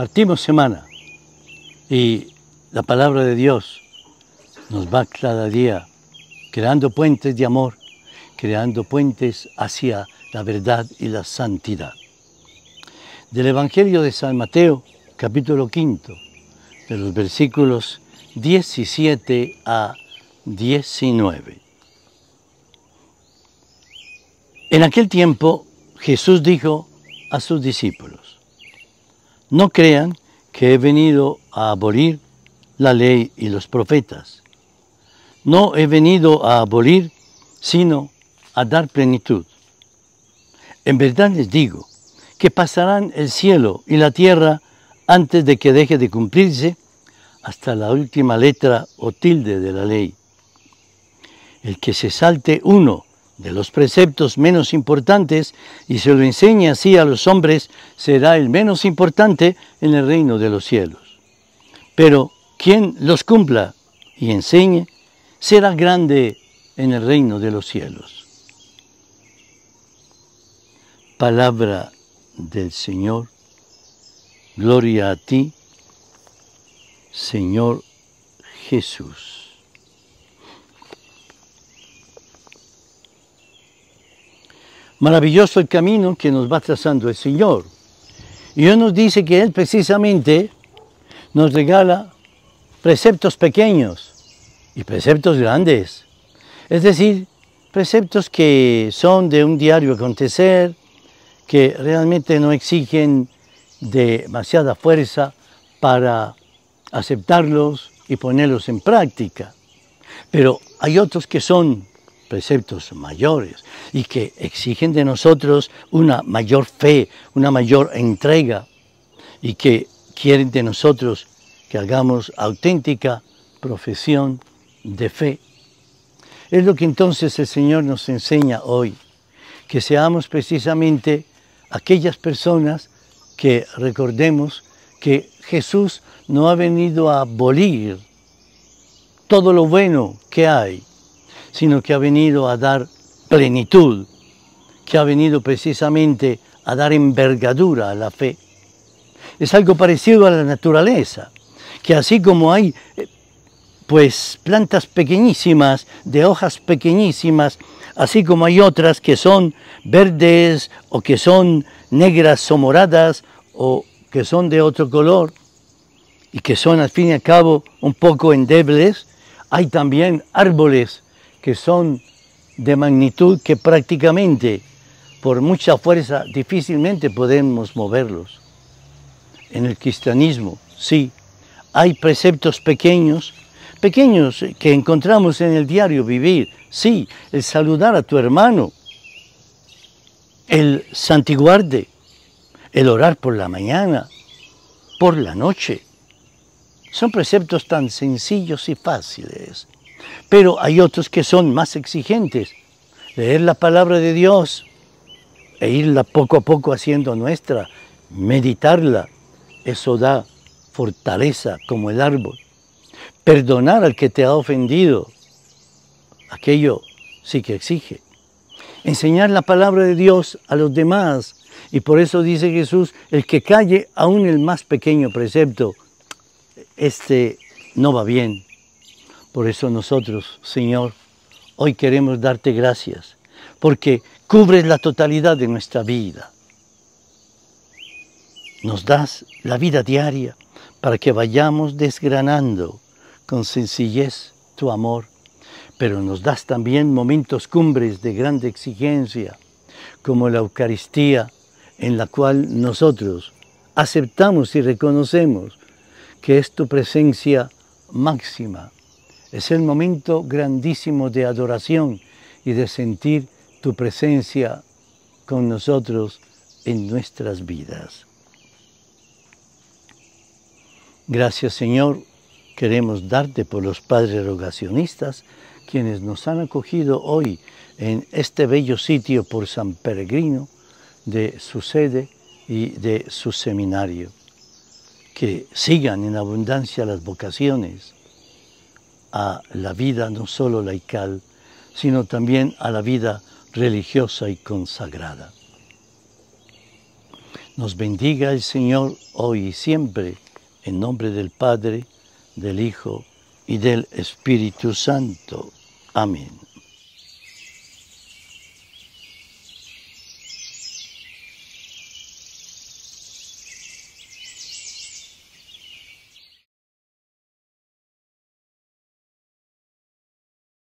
Partimos semana y la palabra de Dios nos va cada día creando puentes de amor, creando puentes hacia la verdad y la santidad. Del Evangelio de San Mateo, capítulo 5, de los versículos 17 a 19. En aquel tiempo Jesús dijo a sus discípulos, no crean que he venido a abolir la ley y los profetas. No he venido a abolir, sino a dar plenitud. En verdad les digo que pasarán el cielo y la tierra antes de que deje de cumplirse hasta la última letra o tilde de la ley. El que se salte uno de los preceptos menos importantes y se lo enseñe así a los hombres, será el menos importante en el reino de los cielos. Pero quien los cumpla y enseñe, será grande en el reino de los cielos. Palabra del Señor, gloria a ti, Señor Jesús. Maravilloso el camino que nos va trazando el Señor. Y Él nos dice que Él precisamente nos regala preceptos pequeños y preceptos grandes. Es decir, preceptos que son de un diario acontecer, que realmente no exigen demasiada fuerza para aceptarlos y ponerlos en práctica. Pero hay otros que son preceptos mayores y que exigen de nosotros una mayor fe, una mayor entrega y que quieren de nosotros que hagamos auténtica profesión de fe. Es lo que entonces el Señor nos enseña hoy, que seamos precisamente aquellas personas que recordemos que Jesús no ha venido a abolir todo lo bueno que hay, sino que ha venido a dar plenitud, que ha venido precisamente a dar envergadura a la fe. Es algo parecido a la naturaleza, que así como hay eh, pues plantas pequeñísimas, de hojas pequeñísimas, así como hay otras que son verdes o que son negras o moradas o que son de otro color y que son al fin y al cabo un poco endebles, hay también árboles que son de magnitud que prácticamente por mucha fuerza difícilmente podemos moverlos. En el cristianismo, sí, hay preceptos pequeños, pequeños que encontramos en el diario vivir, sí, el saludar a tu hermano, el santiguarde, el orar por la mañana, por la noche. Son preceptos tan sencillos y fáciles pero hay otros que son más exigentes. Leer la palabra de Dios e irla poco a poco haciendo nuestra, meditarla, eso da fortaleza como el árbol. Perdonar al que te ha ofendido, aquello sí que exige. Enseñar la palabra de Dios a los demás. Y por eso dice Jesús, el que calle aún el más pequeño precepto, este no va bien por eso nosotros, Señor, hoy queremos darte gracias, porque cubres la totalidad de nuestra vida. Nos das la vida diaria para que vayamos desgranando con sencillez tu amor, pero nos das también momentos cumbres de grande exigencia, como la Eucaristía, en la cual nosotros aceptamos y reconocemos que es tu presencia máxima es el momento grandísimo de adoración y de sentir tu presencia con nosotros en nuestras vidas. Gracias Señor, queremos darte por los padres rogacionistas quienes nos han acogido hoy en este bello sitio por San Peregrino de su sede y de su seminario. Que sigan en abundancia las vocaciones a la vida no solo laical, sino también a la vida religiosa y consagrada. Nos bendiga el Señor hoy y siempre, en nombre del Padre, del Hijo y del Espíritu Santo. Amén.